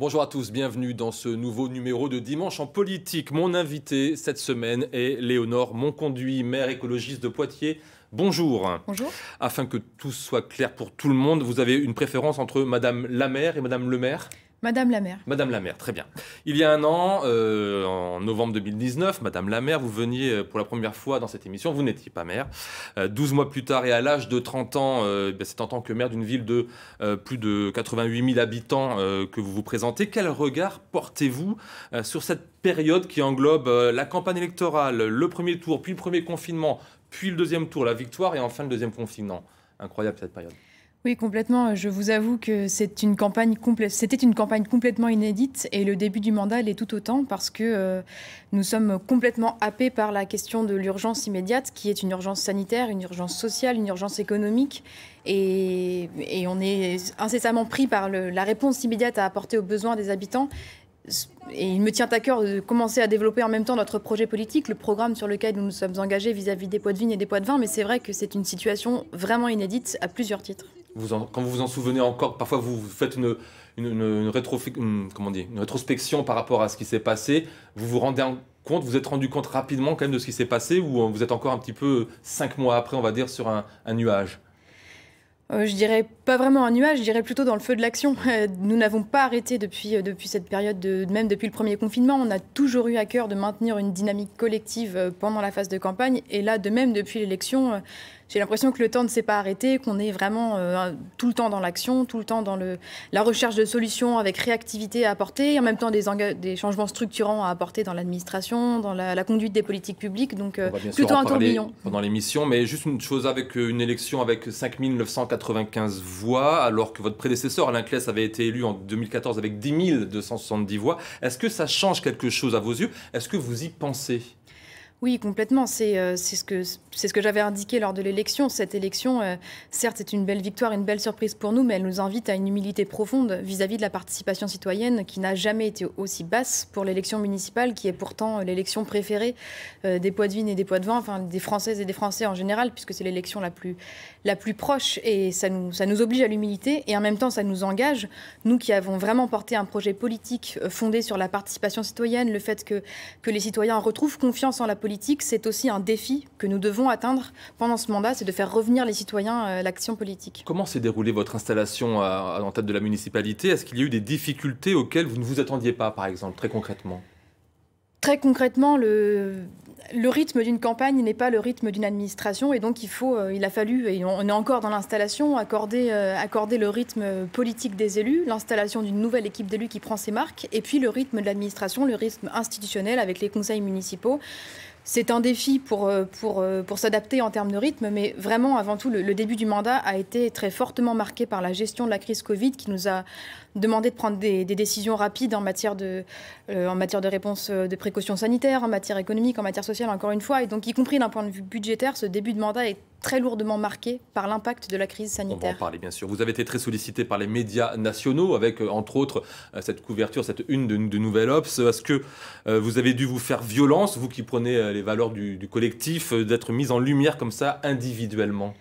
Bonjour à tous, bienvenue dans ce nouveau numéro de Dimanche en politique. Mon invité cette semaine est Léonore Monconduit, maire écologiste de Poitiers. Bonjour. Bonjour. Afin que tout soit clair pour tout le monde, vous avez une préférence entre Madame la maire et Madame le maire Madame la maire. Madame la maire, très bien. Il y a un an, euh, en novembre 2019, Madame la maire, vous veniez euh, pour la première fois dans cette émission, vous n'étiez pas maire. Euh, douze 12 mois plus tard et à l'âge de 30 ans, ben, c'est en tant que maire d'une ville de plus de 88 000 habitants que vous vous présentez. Quel regard portez-vous sur cette période qui englobe la campagne électorale, le premier tour, puis le premier confinement, puis le deuxième tour, la victoire et enfin le deuxième confinement Incroyable cette période. Oui, complètement. Je vous avoue que c'était une campagne complètement inédite et le début du mandat l'est tout autant parce que euh, nous sommes complètement happés par la question de l'urgence immédiate qui est une urgence sanitaire, une urgence sociale, une urgence économique et, on est incessamment pris par la réponse immédiate à apporter aux besoins des habitants et il me tient à cœur de commencer à développer en même temps notre projet politique, le programme sur lequel nous nous sommes engagés vis-à-vis des poids de vigne et des poids de vin, mais c'est vrai que c'est une situation vraiment inédite à plusieurs titres. quand vous vous en souvenez encore, parfois vous faites une, rétrospection par rapport à ce qui s'est passé, vous vous rendez compte, vous êtes rendu compte rapidement quand même de ce qui s'est passé, ou vous êtes encore un petit peu cinq mois après, on va dire, sur un nuage euh, je dirais pas vraiment un nuage, je dirais plutôt dans le feu de l'action. Nous n'avons pas arrêté depuis, euh, depuis cette période, de, même depuis le premier confinement. On a toujours eu à cœur de maintenir une dynamique collective euh, pendant la phase de campagne. Et là, de même, depuis l'élection, j'ai l'impression que le temps ne s'est pas arrêté, qu'on est vraiment euh, tout le temps dans l'action, tout le temps dans la recherche de solutions avec réactivité à apporter, et en même temps des, changements structurants à apporter dans l'administration, dans la, conduite des politiques publiques. Donc, euh, plutôt un tourbillon. Pendant l'émission, mais juste une chose avec euh, une élection avec 5995 voix, alors que votre prédécesseur Alain Clès avait été élu en 2014 avec 10 270 voix. Est-ce que ça change quelque chose à vos yeux Est-ce que vous y pensez oui, complètement. C'est euh, ce que, ce que j'avais indiqué lors de l'élection. Cette élection, euh, certes, est une belle victoire, une belle surprise pour nous, mais elle nous invite à une humilité profonde vis-à-vis de la participation citoyenne qui n'a jamais été aussi basse pour l'élection municipale, qui est pourtant euh, l'élection préférée des poids de vin et des poids de vin, enfin des Françaises et des Français en général, puisque c'est l'élection la plus, la plus proche. Et ça nous, ça nous oblige à l'humilité et en même temps, ça nous engage. Nous qui avons vraiment porté un projet politique fondé sur la participation citoyenne, le fait que, que les citoyens retrouvent confiance en la politique c'est aussi un défi que nous devons atteindre pendant ce mandat, c'est de faire revenir les citoyens à euh, l'action politique. Comment s'est déroulée votre installation en tête de la municipalité Est-ce qu'il y a eu des difficultés auxquelles vous ne vous attendiez pas, par exemple, très concrètement Très concrètement, le, rythme d'une campagne n'est pas le rythme d'une administration et donc il euh, a fallu, et on est encore dans l'installation, accorder, euh, accorder le rythme politique des élus, l'installation d'une nouvelle équipe d'élus qui prend ses marques et puis le rythme de l'administration, le rythme institutionnel avec les conseils municipaux c'est un défi pour, euh, pour, euh, pour s'adapter en termes de rythme, mais vraiment, avant tout, le, début du mandat a été très fortement marqué par la gestion de la crise Covid qui nous a demandé de prendre des, décisions rapides en matière, de, euh, en matière de réponse de précautions sanitaires, en matière économique, en matière sociale, encore une fois. Et donc, y compris d'un point de vue budgétaire, ce début de mandat est très lourdement marqué par l'impact de la crise sanitaire. On va en parler, bien sûr. Vous avez été très sollicité par les médias nationaux, avec euh, entre autres euh, cette couverture, cette une de, de Nouvelle Ops. Est-ce que euh, vous avez dû vous faire violence, vous qui prenez les valeurs du, collectif, d'être mise en lumière comme ça individuellement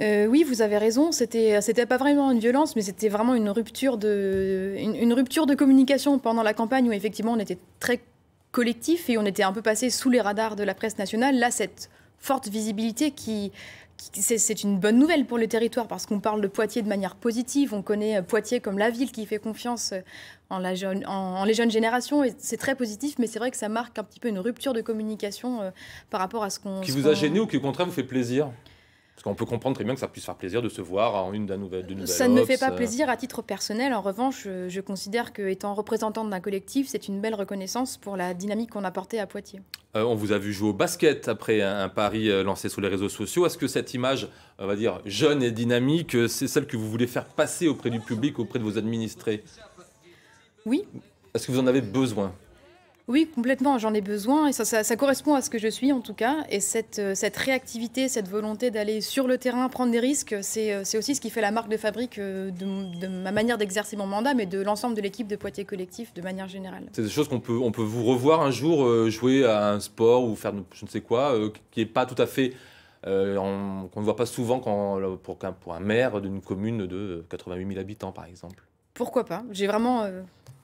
oui, vous avez raison. C'était, c'était pas vraiment une violence, mais c'était vraiment une rupture de, une rupture de communication pendant la campagne où effectivement on était très collectif et on était un peu passé sous les radars de la presse nationale. Là, cette forte visibilité qui, c'est une bonne nouvelle pour le territoire parce qu'on parle de Poitiers de manière positive. On connaît euh, Poitiers comme la ville qui fait confiance euh, en, les jeunes générations et c'est très positif. Mais c'est vrai que ça marque un petit peu une rupture de communication euh, par rapport à ce qu'on. Qui vous a gêné ou qui au contraire vous fait plaisir parce qu'on peut comprendre très bien que ça puisse faire plaisir de se voir en une de nouvel, de Ça ne me fait pas euh. plaisir à titre personnel. En revanche, je, considère que étant représentante d'un collectif, c'est une belle reconnaissance pour la dynamique qu'on a portée à Poitiers. Euh, on vous a vu jouer au basket après un, pari euh, lancé sur les réseaux sociaux. Est-ce que cette image, on va dire, jeune et dynamique, c'est celle que vous voulez faire passer auprès du public, auprès de vos administrés Oui. Est-ce que vous en avez besoin oui, complètement, j'en ai besoin et ça, correspond à ce que je suis en tout cas. Et cette, euh, réactivité, cette volonté d'aller sur le terrain, prendre des risques, c'est euh, aussi ce qui fait la marque de fabrique euh, de, ma manière d'exercer mon mandat, mais de l'ensemble de l'équipe de Poitiers Collectif de manière générale. C'est des choses qu'on peut, on peut vous revoir un jour jouer à un sport ou faire je ne sais quoi, qui n'est pas tout à fait qu'on ne voit pas souvent quand, pour, un, pour maire d'une commune de 88 000 habitants, par exemple. Pourquoi pas J'ai vraiment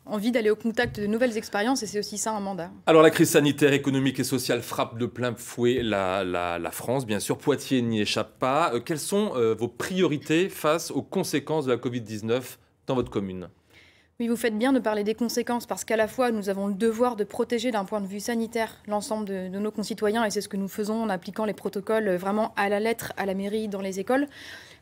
envie d'aller au contact de nouvelles expériences et c'est aussi ça un mandat. Alors la crise sanitaire, économique et sociale frappe de plein fouet la, France, bien sûr. Poitiers n'y échappe pas. Euh, quelles sont euh, vos priorités face aux conséquences de la Covid-19 dans votre commune oui, vous faites bien de parler des conséquences parce qu'à la fois, nous avons le devoir de protéger d'un point de vue sanitaire l'ensemble de, nos concitoyens et c'est ce que nous faisons en appliquant les protocoles euh, vraiment à la lettre, à la mairie, dans les écoles.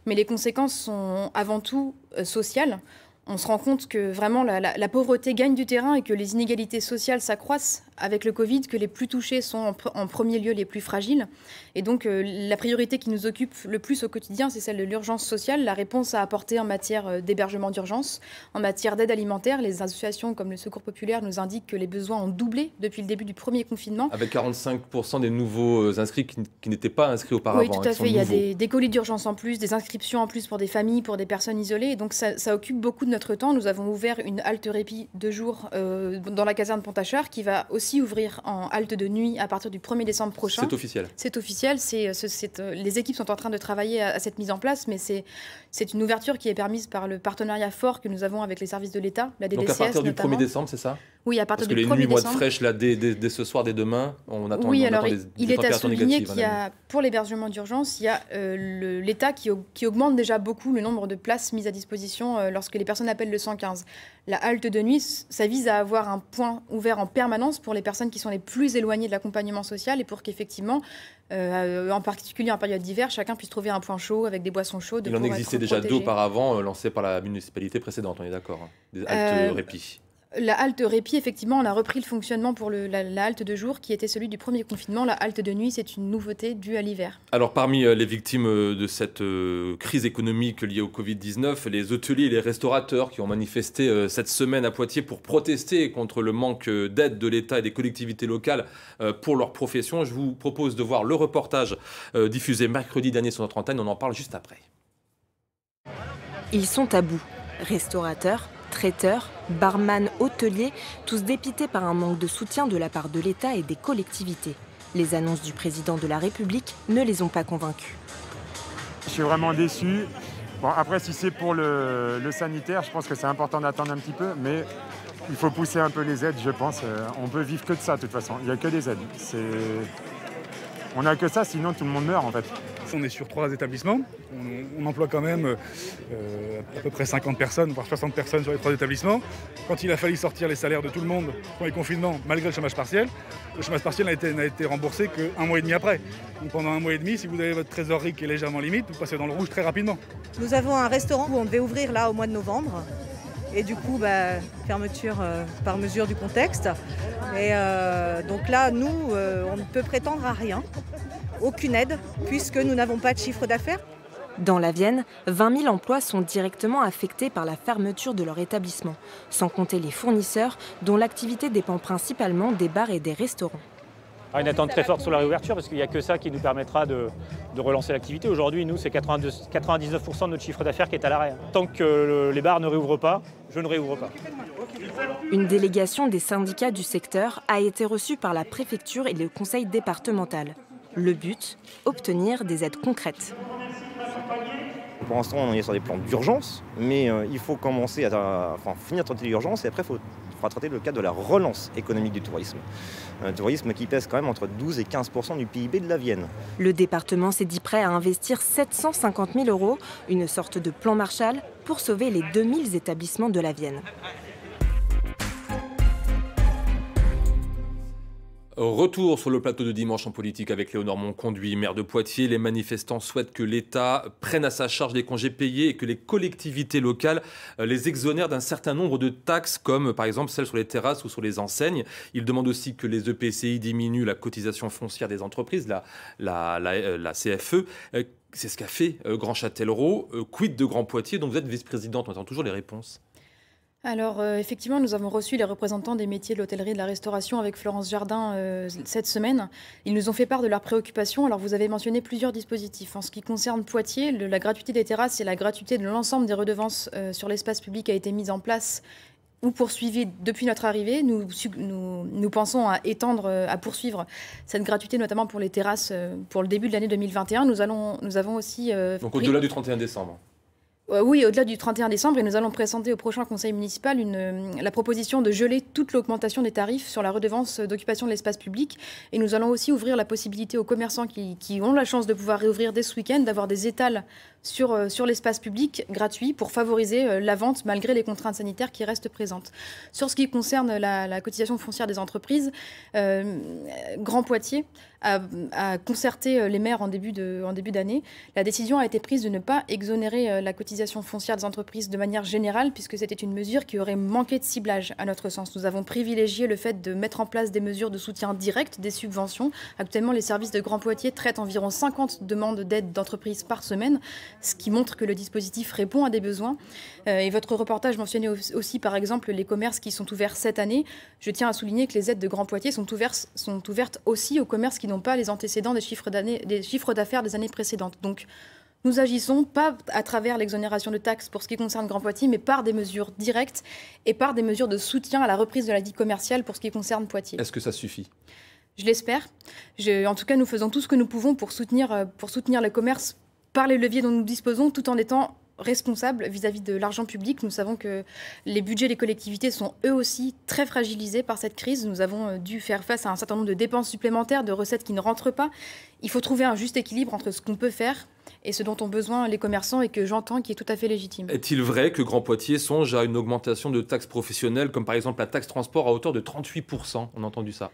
Mais les conséquences sont avant tout sociales on se rend compte que vraiment la, la, pauvreté gagne du terrain et que les inégalités sociales s'accroissent avec le Covid que les plus touchés sont en, premier lieu les plus fragiles. Et donc euh, la priorité qui nous occupe le plus au quotidien, c'est celle de l'urgence sociale, la réponse à apporter en matière euh, d'hébergement d'urgence, en matière d'aide alimentaire. Les associations comme le Secours populaire nous indiquent que les besoins ont doublé depuis le début du premier confinement. Avec 45% des nouveaux euh, inscrits qui, n'étaient pas inscrits auparavant. Oui, tout hein, à fait. Il y a des, colis d'urgence en plus, des inscriptions en plus pour des familles, pour des personnes isolées. Et donc ça, occupe beaucoup de notre temps. Nous avons ouvert une halte répit de jour dans la caserne Pontachard qui va aussi ouvrir en halte de nuit à partir du 1er décembre prochain. C'est officiel. C'est officiel. Euh, euh, les équipes sont en train de travailler à, cette mise en place, mais c'est, une ouverture qui est permise par le partenariat fort que nous avons avec les services de l'État, la DDCS. Donc à partir du 1er décembre, c'est ça oui, à partir Parce que les 1 nuits mois de fraîche, là, dès, ce soir, dès demain, on attend Oui, on alors il est à souligner qu'il y a, pour l'hébergement d'urgence, il y a euh, l'État qui, augmente déjà beaucoup le nombre de places mises à disposition euh, lorsque les personnes appellent le 115. La halte de nuit, ça vise à avoir un point ouvert en permanence pour les personnes qui sont les plus éloignées de l'accompagnement social et pour qu'effectivement, euh, en particulier en période d'hiver, chacun puisse trouver un point chaud avec des boissons chaudes. Il en existait déjà deux auparavant, lancés par la municipalité précédente, on est d'accord hein. Des haltes répit. La halte répit, effectivement, on a repris le fonctionnement pour la, halte de jour qui était celui du premier confinement. La halte de nuit, c'est une nouveauté due à l'hiver. Alors parmi euh, les victimes euh, de cette euh, crise économique liée au Covid-19, les hôteliers et les restaurateurs qui ont manifesté cette semaine à Poitiers pour protester contre le manque d'aide de l'État et des collectivités locales pour leur profession. Je vous propose de voir le reportage diffusé mercredi dernier sur notre antenne. On en parle juste après. Ils sont à bout. Restaurateurs, traiteurs, barman, hôteliers, tous dépités par un manque de soutien de la part de l'État et des collectivités. Les annonces du président de la République ne les ont pas convaincus. Je suis vraiment déçu. Bon, après, si c'est pour le, le, sanitaire, je pense que c'est important d'attendre un petit peu, mais il faut pousser un peu les aides, je pense. Euh, on peut vivre que de ça, de toute façon. Il n'y a que des aides. On n'a que ça, sinon tout le monde meurt, en fait. On est sur trois établissements. On, emploie quand même euh, à peu près 50 personnes, voire 60 personnes sur les trois établissements. Quand il a fallu sortir les salaires de tout le monde pendant les confinements, malgré le chômage partiel, le chômage partiel n'a été, remboursé qu'un mois et demi après. Donc pendant un mois et demi, si vous avez votre trésorerie qui est légèrement limite, vous passez dans le rouge très rapidement. Nous avons un restaurant où on devait ouvrir là au mois de novembre. Et du coup, bah, fermeture euh, par mesure du contexte. Et euh, donc là, nous, on ne peut prétendre à rien aucune aide puisque nous n'avons pas de chiffre d'affaires. Dans la Vienne, 20 000 emplois sont directement affectés par la fermeture de leur établissement, sans compter les fournisseurs dont l'activité dépend principalement des bars et des restaurants. Ah, une attente très forte sur la réouverture parce qu'il n'y a que ça qui nous permettra de, relancer l'activité. Aujourd'hui, nous, c'est 99% de notre chiffre d'affaires qui est à l'arrêt. Tant que euh, les bars ne réouvrent pas, je ne réouvre pas. Une délégation des syndicats du secteur a été reçue par la préfecture et le conseil départemental. Le but, obtenir des aides concrètes. Pour l'instant, on est sur des plans d'urgence, mais euh, il faut commencer à, finir de traiter l'urgence et après, il faut faudra traiter le cas de la relance économique du tourisme. Un tourisme qui pèse quand même entre 12 et 15 du PIB de la Vienne. Le département s'est dit prêt à investir 750 000 euros, une sorte de plan Marshall, pour sauver les 2000 établissements de la Vienne. Retour sur le plateau de dimanche en politique avec Léonore Monconduit, maire de Poitiers. Les manifestants souhaitent que l'État prenne à sa charge les congés payés et que les collectivités locales euh, les exonèrent d'un certain nombre de taxes, comme par exemple celles sur les terrasses ou sur les enseignes. Ils demandent aussi que les EPCI diminuent la cotisation foncière des entreprises, la, la euh, CFE. Euh, c'est ce qu'a fait Grand Châtellerault. Quid de Grand Poitiers, dont vous êtes vice-présidente On attend toujours les réponses alors euh, effectivement, nous avons reçu les représentants des métiers de l'hôtellerie et de la restauration avec Florence Jardin euh, cette semaine. Ils nous ont fait part de leurs préoccupations. Alors vous avez mentionné plusieurs dispositifs. En ce qui concerne Poitiers, la gratuité des terrasses et la gratuité de l'ensemble des redevances euh, sur l'espace public a été mise en place ou poursuivie depuis notre arrivée. Nous, pensons à étendre, à poursuivre cette gratuité, notamment pour les terrasses, pour le début de l'année 2021. Nous, allons, nous avons aussi... Donc au-delà du 31 décembre euh, oui, au-delà du 31 décembre, et nous allons présenter au prochain conseil municipal euh, la proposition de geler toute l'augmentation des tarifs sur la redevance d'occupation de l'espace public. Et nous allons aussi ouvrir la possibilité aux commerçants qui, ont la chance de pouvoir réouvrir dès ce week-end d'avoir des étals sur, euh, l'espace public gratuit pour favoriser la vente malgré les contraintes sanitaires qui restent présentes. Sur ce qui concerne la, cotisation foncière des entreprises, Grand Poitiers a, a, concerté les maires en début d'année. La décision a été prise de ne pas exonérer la cotisation foncière des entreprises de manière générale, puisque c'était une mesure qui aurait manqué de ciblage, à notre sens. Nous avons privilégié le fait de mettre en place des mesures de soutien direct, des subventions. Actuellement, les services de Grand Poitiers traitent environ 50 demandes d'aide d'entreprise par semaine, ce qui montre que le dispositif répond à des besoins. Euh, et votre reportage mentionnait aussi, par exemple, les commerces qui sont ouverts cette année. Je tiens à souligner que les aides de Grand Poitiers sont ouvertes, sont ouvertes aussi aux commerces qui n'ont pas les antécédents des chiffres d'affaires des, des années précédentes. Donc, nous agissons pas à travers l'exonération de taxes pour ce qui concerne Grand Poitiers, mais par des mesures directes et par des mesures de soutien à la reprise de la vie commerciale pour ce qui concerne Poitiers. Est-ce que ça suffit Je l'espère. En tout cas, nous faisons tout ce que nous pouvons pour soutenir, euh, pour soutenir le commerce par les leviers dont nous disposons, tout en étant responsables vis-à-vis de l'argent public. Nous savons que les budgets des collectivités sont eux aussi très fragilisés par cette crise. Nous avons euh, dû faire face à un certain nombre de dépenses supplémentaires, de recettes qui ne rentrent pas. Il faut trouver un juste équilibre entre ce qu'on peut faire et ce dont ont besoin les commerçants et que j'entends qui est tout à fait légitime. Est-il vrai que Grand Poitiers songe à une augmentation de taxes professionnelles, comme par exemple la taxe transport à hauteur de 38% On a entendu ça.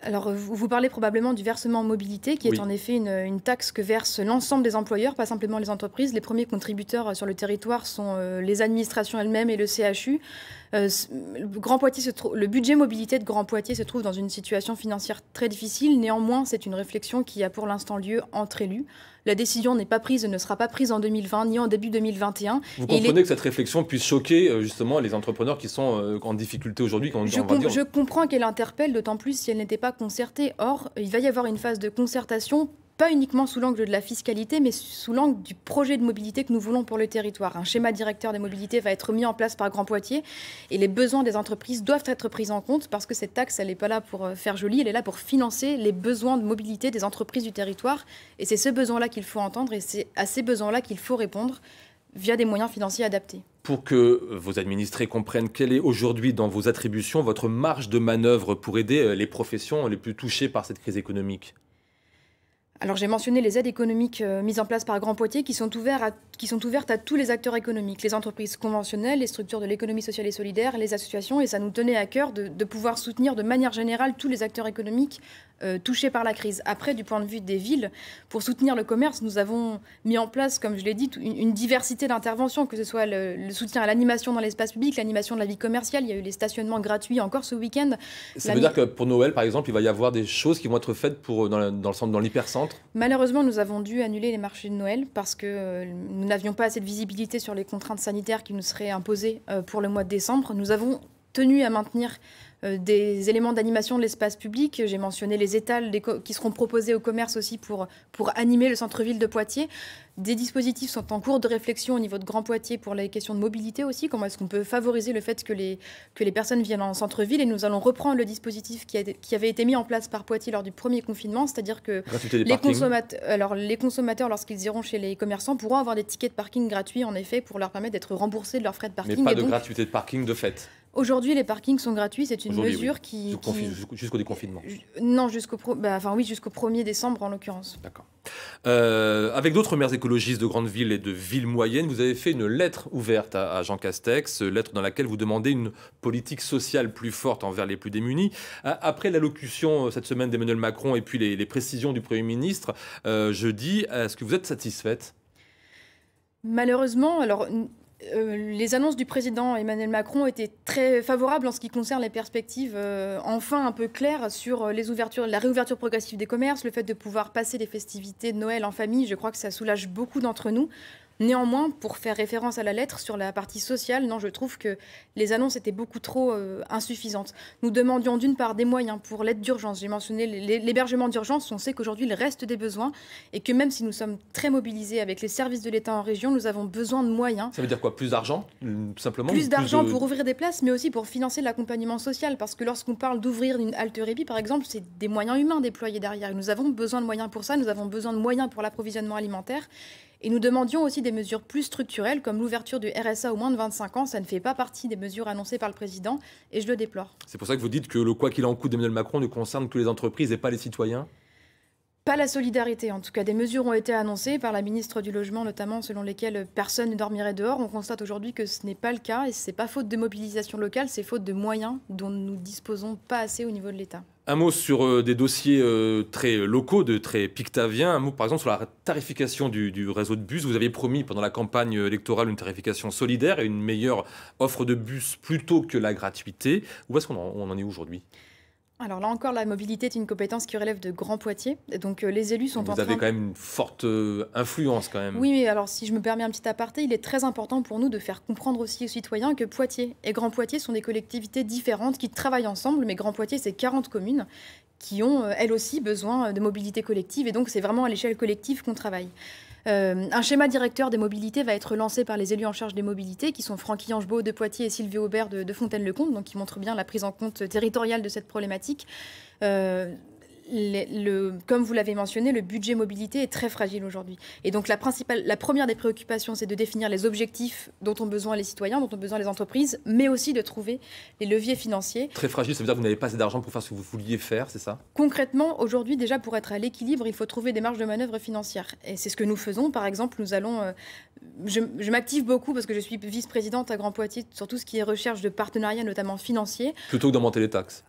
Alors, vous, parlez probablement du versement mobilité, qui est en effet une, taxe que verse l'ensemble des employeurs, pas simplement les entreprises. Les premiers contributeurs sur le territoire sont euh, les administrations elles-mêmes et le CHU. Euh, Grand Poitiers se le budget mobilité de Grand Poitiers se trouve dans une situation financière très difficile. Néanmoins, c'est une réflexion qui a pour l'instant lieu entre élus. La décision n'est pas prise, ne sera pas prise en 2020 ni en début 2021. Vous comprenez que cette réflexion puisse choquer euh, justement les entrepreneurs qui sont euh, en difficulté aujourd'hui. Je, hein. je comprends qu'elle interpelle, d'autant plus si elle n'était pas concertée. Or, il va y avoir une phase de concertation pas uniquement sous l'angle de la fiscalité, mais sous l'angle du projet de mobilité que nous voulons pour le territoire. Un schéma directeur des mobilités va être mis en place par Grand Poitiers et les besoins des entreprises doivent être pris en compte parce que cette taxe, elle n'est pas là pour euh, faire joli, elle est là pour financer les besoins de mobilité des entreprises du territoire. Et c'est ce besoin-là qu'il faut entendre et c'est à ces besoins-là qu'il faut répondre via des moyens financiers adaptés. Pour que vos administrés comprennent quelle est aujourd'hui dans vos attributions votre marge de manœuvre pour aider euh, les professions les plus touchées par cette crise économique alors j'ai mentionné les aides économiques euh, mises en place par Grand Poitiers qui sont, à, ouvertes à tous les acteurs économiques, les entreprises conventionnelles, les structures de l'économie sociale et solidaire, les associations, et ça nous tenait à cœur de pouvoir soutenir de manière générale tous les acteurs économiques euh, touchés par la crise. Après, du point de vue des villes, pour soutenir le commerce, nous avons mis en place, comme je l'ai dit, une, diversité d'interventions, que ce soit le, soutien à l'animation dans l'espace public, l'animation de la vie commerciale, il y a eu les stationnements gratuits encore ce week-end. Ça veut dire que pour Noël, par exemple, il va y avoir des choses qui vont être faites pour, euh, dans, le centre, dans l'hypercentre Malheureusement, nous avons dû annuler les marchés de Noël parce que euh, nous n'avions pas assez de visibilité sur les contraintes sanitaires qui nous seraient imposées pour le mois de décembre. Nous avons tenu à maintenir euh, des éléments d'animation de l'espace public. Euh, j'ai mentionné les étals qui seront proposés au commerce aussi pour, pour animer le centre-ville de Poitiers. Des dispositifs sont en cours de réflexion au niveau de Grand Poitiers pour les questions de mobilité aussi. Comment est-ce qu'on peut favoriser le fait que les, que les personnes viennent en centre-ville Et nous allons reprendre le dispositif qui, avait été mis en place par Poitiers lors du premier confinement, c'est-à-dire que les, consommateurs, alors, les consommateurs, lorsqu'ils iront chez les commerçants, pourront avoir des tickets de parking gratuits, en effet, pour leur permettre d'être remboursés de leurs frais de parking. Mais pas de gratuité de parking de fait. Aujourd'hui, les parkings sont gratuits. C'est une mesure qui. Jusqu'au déconfinement euh, Non, jusqu'au bah, enfin, oui, jusqu'au 1er décembre en l'occurrence. D'accord. Euh, avec d'autres maires écologistes de grandes villes et de villes moyennes, vous avez fait une lettre ouverte à, Jean Castex, lettre dans laquelle vous demandez une politique sociale plus forte envers les plus démunis. Après l'allocution euh, cette semaine d'Emmanuel Macron et puis les, précisions du Premier ministre, je jeudi, est-ce que vous êtes satisfaite Malheureusement, alors euh, les annonces du président Emmanuel Macron étaient très favorables en ce qui concerne les perspectives euh, enfin un peu claires sur euh, les ouvertures, la réouverture progressive des commerces, le fait de pouvoir passer les festivités de Noël en famille. Je crois que ça soulage beaucoup d'entre nous. Néanmoins, pour faire référence à la lettre, sur la partie sociale, non, je trouve que les annonces étaient beaucoup trop euh, insuffisantes. Nous demandions d'une part des moyens pour l'aide d'urgence. J'ai mentionné l'hébergement d'urgence. On sait qu'aujourd'hui, il reste des besoins et que même si nous sommes très mobilisés avec les services de l'État en région, nous avons besoin de moyens. Ça veut dire quoi Plus d'argent, hum, simplement Plus d'argent pour ouvrir des places, mais aussi pour financer l'accompagnement social. Parce que lorsqu'on parle d'ouvrir une halte répit, par exemple, c'est des moyens humains déployés derrière. Nous avons besoin de moyens pour ça. Nous avons besoin de moyens pour l'approvisionnement alimentaire. Et nous demandions aussi des mesures plus structurelles, comme l'ouverture du RSA au moins de 25 ans. Ça ne fait pas partie des mesures annoncées par le président, et je le déplore. C'est pour ça que vous dites que le quoi qu'il en coûte d'Emmanuel Macron ne concerne que les entreprises et pas les citoyens pas la solidarité. En tout cas, des mesures ont été annoncées par la ministre du Logement, notamment selon lesquelles personne ne dormirait dehors. On constate aujourd'hui que ce n'est pas le cas et ce n'est pas faute de mobilisation locale, c'est faute de moyens dont nous ne disposons pas assez au niveau de l'État. Un mot sur euh, des dossiers euh, très locaux, de très pictaviens. Un mot par exemple sur la tarification du, réseau de bus. Vous aviez promis pendant la campagne électorale une tarification solidaire et une meilleure offre de bus plutôt que la gratuité. Où est-ce qu'on en est aujourd'hui alors là encore, la mobilité est une compétence qui relève de Grand Poitiers. Donc euh, les élus sont en train... Vous avez quand même une forte euh, influence quand même. Oui, mais alors si je me permets un petit aparté, il est très important pour nous de faire comprendre aussi aux citoyens que Poitiers et Grand Poitiers sont des collectivités différentes qui travaillent ensemble, mais Grand Poitiers, c'est 40 communes qui ont, euh, elles aussi, besoin de mobilité collective. Et donc c'est vraiment à l'échelle collective qu'on travaille. Euh, un schéma directeur des mobilités va être lancé par les élus en charge des mobilités, qui sont Francky Angebeau de Poitiers et Sylvie Aubert de, Fontaine-le-Comte, donc qui montrent bien la prise en compte territoriale de cette problématique. Euh, le, comme vous l'avez mentionné, le budget mobilité est très fragile aujourd'hui. Et donc la, principale, la première des préoccupations, c'est de définir les objectifs dont ont besoin les citoyens, dont ont besoin les entreprises, mais aussi de trouver les leviers financiers. Très fragile, ça veut dire que vous n'avez pas assez d'argent pour faire ce que vous vouliez faire, c'est ça Concrètement, aujourd'hui, déjà pour être à l'équilibre, il faut trouver des marges de manœuvre financières. Et c'est ce que nous faisons. Par exemple, nous allons... Euh, je, je m'active beaucoup parce que je suis vice-présidente à Grand Poitiers sur tout ce qui est recherche de partenariats, notamment financiers. Plutôt que d'augmenter les taxes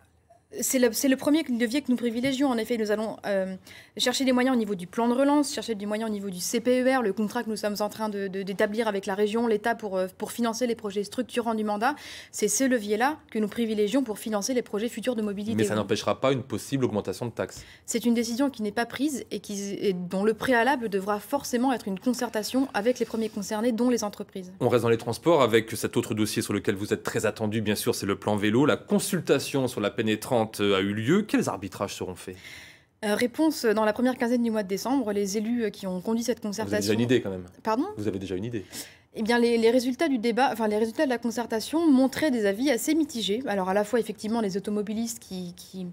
c'est le, premier levier que nous privilégions. En effet, nous allons euh, chercher des moyens au niveau du plan de relance, chercher des moyens au niveau du CPER, le contrat que nous sommes en train d'établir avec la région, l'État euh, pour, financer les projets structurants du mandat. C'est ces levier là que nous privilégions pour financer les projets futurs de mobilité. Mais ça n'empêchera pas une possible augmentation de taxes. C'est une décision qui n'est pas prise et, qui, et dont le préalable devra forcément être une concertation avec les premiers concernés, dont les entreprises. On reste dans les transports avec cet autre dossier sur lequel vous êtes très attendu, bien sûr, c'est le plan vélo. La consultation sur la pénétrance euh, a eu lieu, quels arbitrages seront faits euh, réponse euh, dans la première quinzaine du mois de décembre, les élus qui ont conduit cette concertation. Vous avez déjà une idée quand même. Pardon Vous avez déjà une idée. Eh bien, les, résultats du débat, enfin les résultats de la concertation montraient des avis assez mitigés. Alors à la fois effectivement les automobilistes qui qui,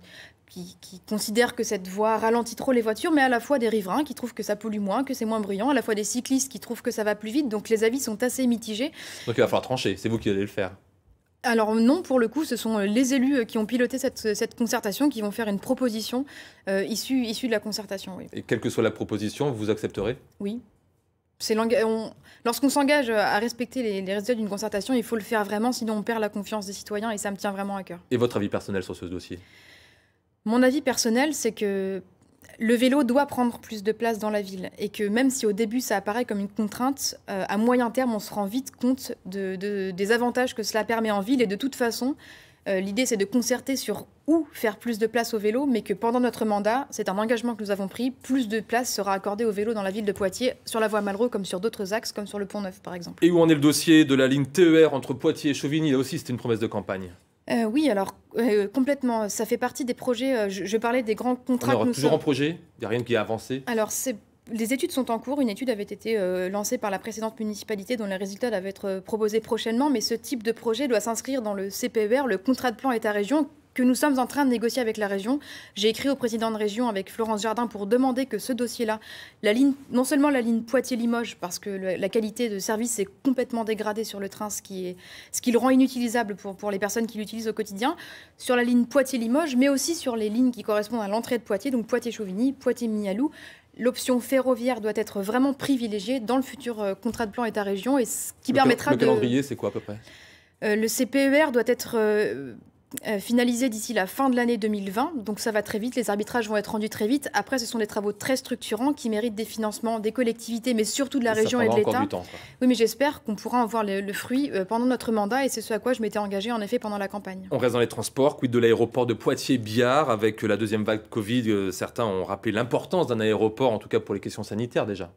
considèrent que cette voie ralentit trop les voitures, mais à la fois des riverains qui trouvent que ça pollue moins, que c'est moins bruyant, à la fois des cyclistes qui trouvent que ça va plus vite. Donc les avis sont assez mitigés. Donc il va falloir trancher, c'est vous qui allez le faire alors non, pour le coup, ce sont euh, les élus euh, qui ont piloté euh, cette, concertation qui vont faire une proposition issue, de la concertation. Et quelle que soit la proposition, vous accepterez Oui. Lorsqu'on s'engage à respecter les, les résultats d'une concertation, il faut le faire vraiment, sinon on perd la confiance des citoyens et ça me tient vraiment à cœur. Et votre avis personnel sur ce dossier Mon avis personnel, c'est que le vélo doit prendre plus de place dans la ville et que même si au début ça apparaît comme une contrainte, euh, à moyen terme on se rend vite compte des avantages que cela permet en ville et de toute façon euh, l'idée c'est de concerter sur où faire plus de place au vélo mais que pendant notre mandat, c'est un engagement que nous avons pris, plus de place sera accordée au vélo dans la ville de Poitiers, sur la voie Malraux comme sur d'autres axes comme sur le pont Neuf par exemple. Et où en est le dossier de la ligne TER entre Poitiers et Chauvigny Là aussi c'était une promesse de campagne. Euh, oui, alors euh, complètement. Ça fait partie des projets. Euh, je, parlais des grands contrats. que toujours en projet. Il n'y a rien qui a avancé. Alors c'est les études sont en cours. Une étude avait été lancée par la précédente municipalité dont les résultats doivent être proposés prochainement. Mais ce type de projet doit s'inscrire dans le CPER, le contrat de plan État-région, que nous sommes en train de négocier avec la région. J'ai écrit au président de région avec Florence Jardin pour demander que ce dossier-là, la ligne, non seulement la ligne Poitiers-Limoges, parce que la qualité de service est complètement dégradée sur le train, ce qui, est, ce qui le rend inutilisable pour, pour les personnes qui l'utilisent au quotidien, sur la ligne Poitiers-Limoges, mais aussi sur les lignes qui correspondent à l'entrée de Poitiers, donc Poitiers-Chauvigny, poitiers mialou l'option ferroviaire doit être vraiment privilégiée dans le futur euh, contrat de plan État-région et ce qui le permettra de. Le calendrier, c'est quoi à peu près euh, le CPER doit être euh, euh, finalisé d'ici la fin de l'année 2020. Donc ça va très vite, les arbitrages vont être rendus très vite. Après, ce sont des travaux très structurants qui méritent des financements des collectivités, mais surtout de la région et de l'État. Oui, mais j'espère qu'on pourra en voir le, fruit euh, pendant notre mandat et c'est ce à quoi je m'étais engagé en effet pendant la campagne. On reste dans les transports, quid de l'aéroport de Poitiers-Biard avec la deuxième vague Covid. Euh, certains ont rappelé l'importance d'un aéroport, en tout cas pour les questions sanitaires déjà.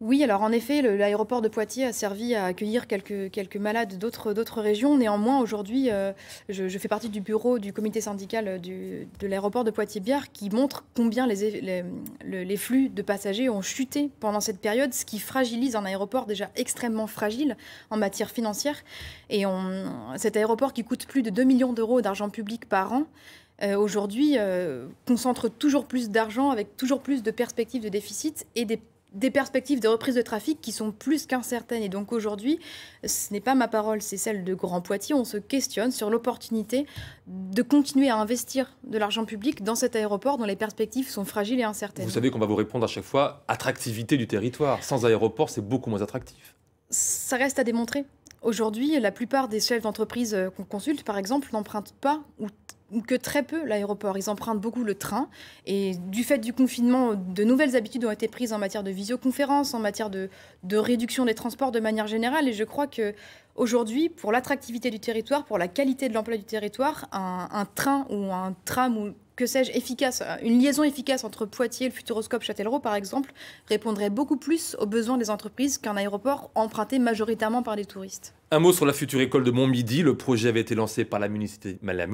Oui, alors en effet, l'aéroport de Poitiers a servi à accueillir quelques, quelques malades d'autres régions. Néanmoins, aujourd'hui, euh, je, fais partie du bureau du comité syndical euh, de l'aéroport de poitiers bière qui montre combien les, les, flux de passagers ont chuté pendant cette période, ce qui fragilise un aéroport déjà extrêmement fragile en matière financière. Et cet aéroport qui coûte plus de 2 millions d'euros d'argent public par an. Euh, aujourd'hui concentre toujours plus d'argent avec toujours plus de perspectives de déficit et des des perspectives de reprise de trafic qui sont plus qu'incertaines. Et donc aujourd'hui, ce n'est pas ma parole, c'est celle de Grand Poitiers. On se questionne sur l'opportunité de continuer à investir de l'argent public dans cet aéroport dont les perspectives sont fragiles et incertaines. Vous savez qu'on va vous répondre à chaque fois, attractivité du territoire. Sans aéroport, c'est beaucoup moins attractif. Ça reste à démontrer. Aujourd'hui, la plupart des chefs d'entreprise qu'on consulte, par exemple, n'empruntent pas ou que très peu l'aéroport. Ils empruntent beaucoup le train. Et du fait du confinement, de nouvelles habitudes ont été prises en matière de visioconférence, en matière de, de réduction des transports de manière générale. Et je crois que Aujourd'hui, pour l'attractivité du territoire, pour la qualité de l'emploi du territoire, un, train ou un tram ou que sais-je, efficace, une liaison efficace entre Poitiers et le Futuroscope Châtellerault, par exemple, répondrait beaucoup plus aux besoins des entreprises qu'un aéroport emprunté majoritairement par les touristes. Un mot sur la future école de Montmidi. Le projet avait été lancé par la, municipalité, la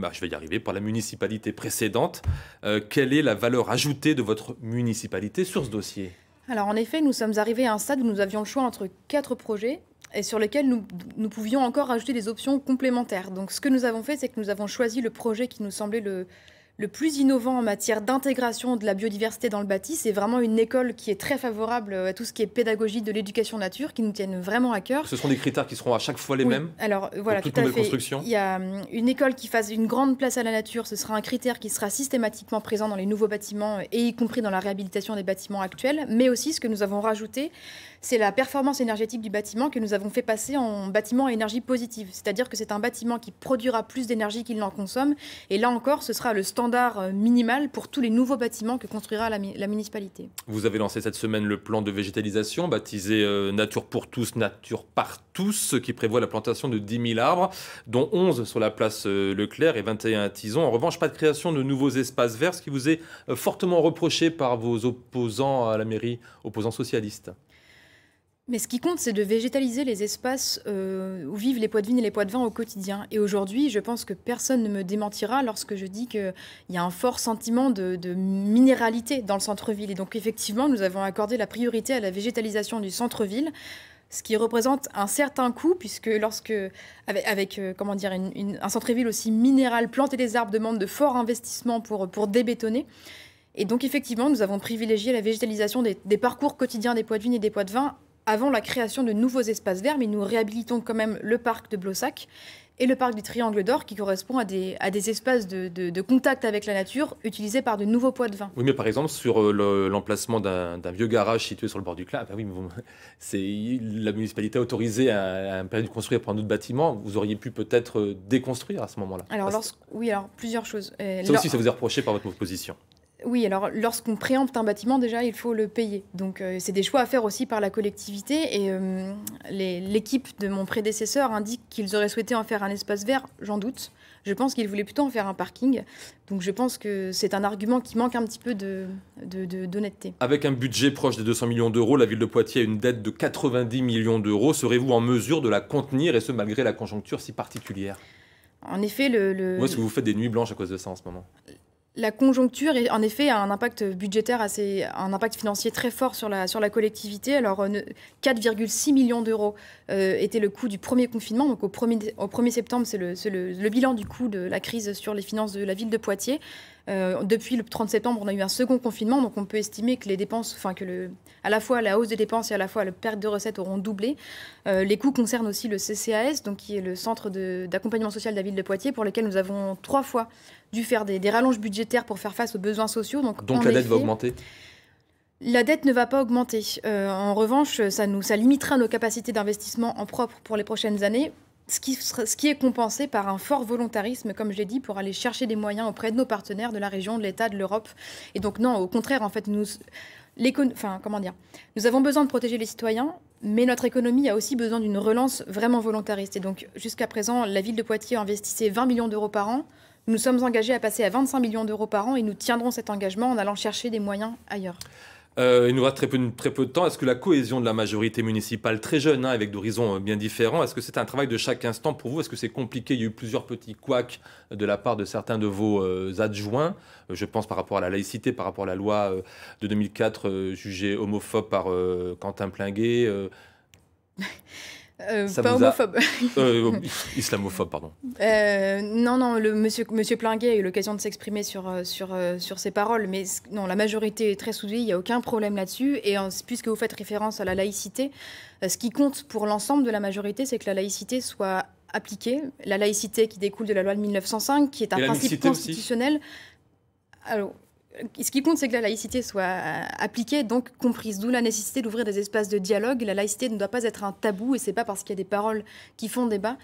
bah, je vais y arriver, par la municipalité précédente. Euh, quelle est la valeur ajoutée de votre municipalité sur ce dossier alors en effet, nous sommes arrivés à un stade où nous avions le choix entre quatre projets et sur lesquels nous, nous, pouvions encore ajouter des options complémentaires. Donc ce que nous avons fait, c'est que nous avons choisi le projet qui nous semblait le, le plus innovant en matière d'intégration de la biodiversité dans le bâti. C'est vraiment une école qui est très favorable à tout ce qui est pédagogie de l'éducation nature, qui nous tiennent vraiment à cœur. Ce sont des critères qui seront à chaque fois les mêmes Alors voilà, tout à fait. Construction. Il y a hum, une école qui fasse une grande place à la nature. Ce sera un critère qui sera systématiquement présent dans les nouveaux bâtiments et y compris dans la réhabilitation des bâtiments actuels. Mais aussi, ce que nous avons rajouté, c'est la performance énergétique du bâtiment que nous avons fait passer en bâtiment à énergie positive. C'est-à-dire que c'est un bâtiment qui produira plus d'énergie qu'il n'en consomme. Et là encore, ce sera le standard euh, minimal pour tous les nouveaux bâtiments que construira la, municipalité. Vous avez lancé cette semaine le plan de végétalisation baptisé euh, Nature pour tous, Nature par tous, qui prévoit la plantation de 10 000 arbres, dont 11 sur la place euh, Leclerc et 21 à Tison. En revanche, pas de création de nouveaux espaces verts, ce qui vous est fortement reproché par vos opposants à la mairie, opposants socialistes. Mais ce qui compte, c'est de végétaliser les espaces euh, où vivent les poids de vigne et les poids de vin au quotidien. Et aujourd'hui, je pense que personne ne me démentira lorsque je dis qu'il y a un fort sentiment de, minéralité dans le centre-ville. Et donc, effectivement, nous avons accordé la priorité à la végétalisation du centre-ville ce qui représente un certain coût puisque lorsque avec, euh, comment dire un centre-ville aussi minéral planter des arbres demande de forts investissements pour pour débétonner et donc effectivement nous avons privilégié la végétalisation des, des parcours quotidiens des poids de vigne et des poids de vin avant la création de nouveaux espaces verts, mais nous réhabilitons quand même le parc de Blossac et le parc du Triangle d'Or qui correspond à des, espaces de, contact avec la nature utilisés par de nouveaux poids de vin. Oui, mais par exemple, sur euh, l'emplacement d'un vieux garage situé sur le bord du clan, ah bah la municipalité a autorisé à, un permis de construire pour un autre bâtiment. Vous auriez pu peut-être euh, déconstruire à ce moment-là. Alors, oui, alors plusieurs choses. Euh, ça aussi, ça vous est reproché par votre position. Oui, alors lorsqu'on préempte un bâtiment, déjà, il faut le payer. Donc euh, c'est des choix à faire aussi par la collectivité. Et euh, l'équipe de mon prédécesseur indique qu'ils auraient souhaité en faire un espace vert, j'en doute. Je pense qu'ils voulaient plutôt en faire un parking. Donc je pense que c'est un argument qui manque un petit peu d'honnêteté. De, de, Avec un budget proche des 200 millions d'euros, la ville de Poitiers a une dette de 90 millions d'euros. Serez-vous en mesure de la contenir, et ce malgré la conjoncture si particulière en effet, le. le... Ou est-ce que vous faites des nuits blanches à cause de ça en ce moment la conjoncture, en effet, a un impact budgétaire assez, un impact financier très fort sur la, sur la collectivité. Alors, 4,6 euh, millions d'euros euh, était le coût du premier confinement. Donc, au 1er, au septembre, c'est le, le, bilan du coût de la crise sur les finances de la ville de Poitiers. Euh, depuis le 30 septembre, on a eu un second confinement, donc on peut estimer que les dépenses, enfin que le, à la fois la hausse des dépenses et à la fois la perte de recettes auront doublé. Euh, les coûts concernent aussi le CCAS, donc qui est le centre d'accompagnement social de la ville de Poitiers, pour lequel nous avons trois fois dû faire des, rallonges budgétaires pour faire face aux besoins sociaux. Donc, la dette va augmenter la dette ne va pas augmenter. Euh, en revanche, ça, nous, ça limitera nos capacités d'investissement en propre pour les prochaines années, ce qui, est compensé par un fort volontarisme, comme je l'ai dit, pour aller chercher des moyens auprès de nos partenaires, de la région, de l'État, de l'Europe. Et donc non, au contraire, en fait, nous, enfin, comment dire, nous avons besoin de protéger les citoyens, mais notre économie a aussi besoin d'une relance vraiment volontariste. Et donc, jusqu'à présent, la ville de Poitiers investissait 20 millions d'euros par an. Nous sommes engagés à passer à 25 millions d'euros par an et nous tiendrons cet engagement en allant chercher des moyens ailleurs. Euh, il nous reste très peu, de temps. Est-ce que la cohésion de la majorité municipale, très jeune, hein, avec d'horizons euh, bien différents, est-ce que c'est un travail de chaque instant pour vous Est-ce que c'est compliqué Il y a eu plusieurs petits couacs euh, de la part de certains de vos adjoints. Je pense par rapport à la laïcité, par rapport à la loi de 2004 jugée homophobe par Quentin Plinguet. Euh, pas homophobe. Euh, oh, islamophobe, pardon. Euh, non, non, le monsieur, monsieur Plinguet a eu l'occasion de s'exprimer sur, sur, sur ses paroles, mais non, la majorité est très soudée, il n'y a aucun problème là-dessus. Et puisque vous faites référence à la laïcité, ce qui compte pour l'ensemble de la majorité, c'est que la laïcité soit appliquée. La laïcité qui découle de la loi de 1905, qui est un principe constitutionnel. Alors, euh, ce qui compte, c'est que la laïcité soit euh, appliquée, donc comprise. D'où la nécessité d'ouvrir des espaces de dialogue. La laïcité ne doit pas être un tabou, et c'est pas parce qu'il y a des paroles qui font débat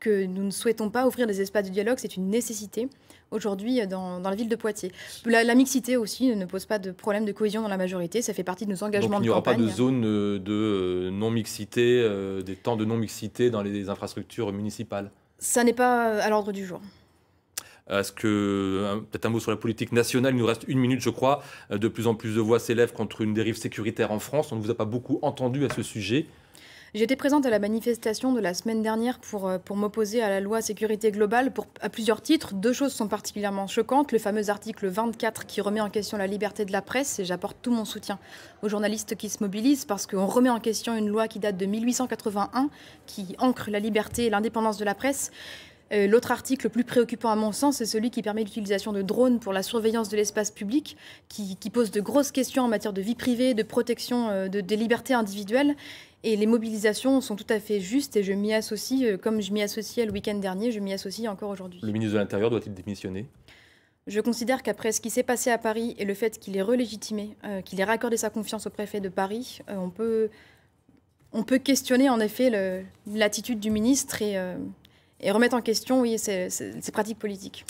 que nous ne souhaitons pas ouvrir des espaces de dialogue. C'est une nécessité aujourd'hui euh, dans, la ville de Poitiers. La, mixité aussi ne pose pas de problème de cohésion dans la majorité. Ça fait partie de nos engagements il n'y aura pas de zone de non-mixité, des temps de non-mixité dans les infrastructures municipales. Ça n'est pas à l'ordre du jour. Est-ce que, peut-être un mot sur la politique nationale, il nous reste une minute, je crois. Euh, de plus en plus de voix s'élèvent contre une dérive sécuritaire en France. On ne vous a pas beaucoup entendu à ce sujet. J'étais présente à la manifestation de la semaine dernière pour, euh, pour m'opposer à la loi sécurité globale pour, à plusieurs titres. Deux choses sont particulièrement choquantes. Le fameux article 24 qui remet en question la liberté de la presse, et j'apporte tout mon soutien aux journalistes qui se mobilisent parce qu'on remet en question une loi qui date de 1881, qui ancre la liberté et l'indépendance de la presse. Euh, l'autre article le plus préoccupant à mon sens, c'est celui qui permet l'utilisation de drones pour la surveillance de l'espace public, qui, pose de grosses questions en matière de vie privée, de protection euh, des libertés individuelles. Et les mobilisations sont tout à fait justes et je m'y associe, euh, comme je m'y associais le week-end dernier, je m'y associe encore aujourd'hui. Le ministre de l'Intérieur doit-il démissionner je considère qu'après ce qui s'est passé à Paris et le fait qu'il ait relégitimé, qu'il ait raccordé sa confiance au préfet de Paris, on, peut, on peut questionner en effet l'attitude du ministre et et remettre en question oui, ces, pratiques politiques.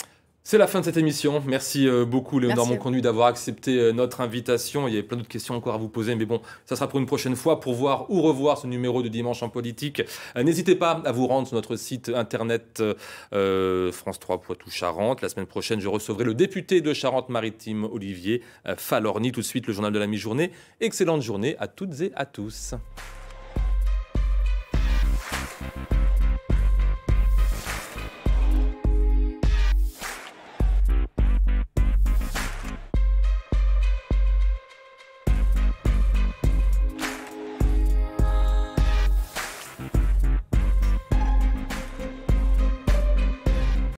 C'est la fin de cette émission. Merci euh, beaucoup, Léonard Monconnu, d'avoir accepté euh, notre invitation. Il y avait plein d'autres questions encore à vous poser, mais bon, ça sera pour une prochaine fois pour voir ou revoir ce numéro de Dimanche en politique. Euh, n'hésitez pas à vous rendre sur notre site internet France 3 poitou Charente. La semaine prochaine, je recevrai le député de Charente-Maritime, Olivier Falorni. Tout de suite, le journal de la mi-journée. Excellente journée à toutes et à tous.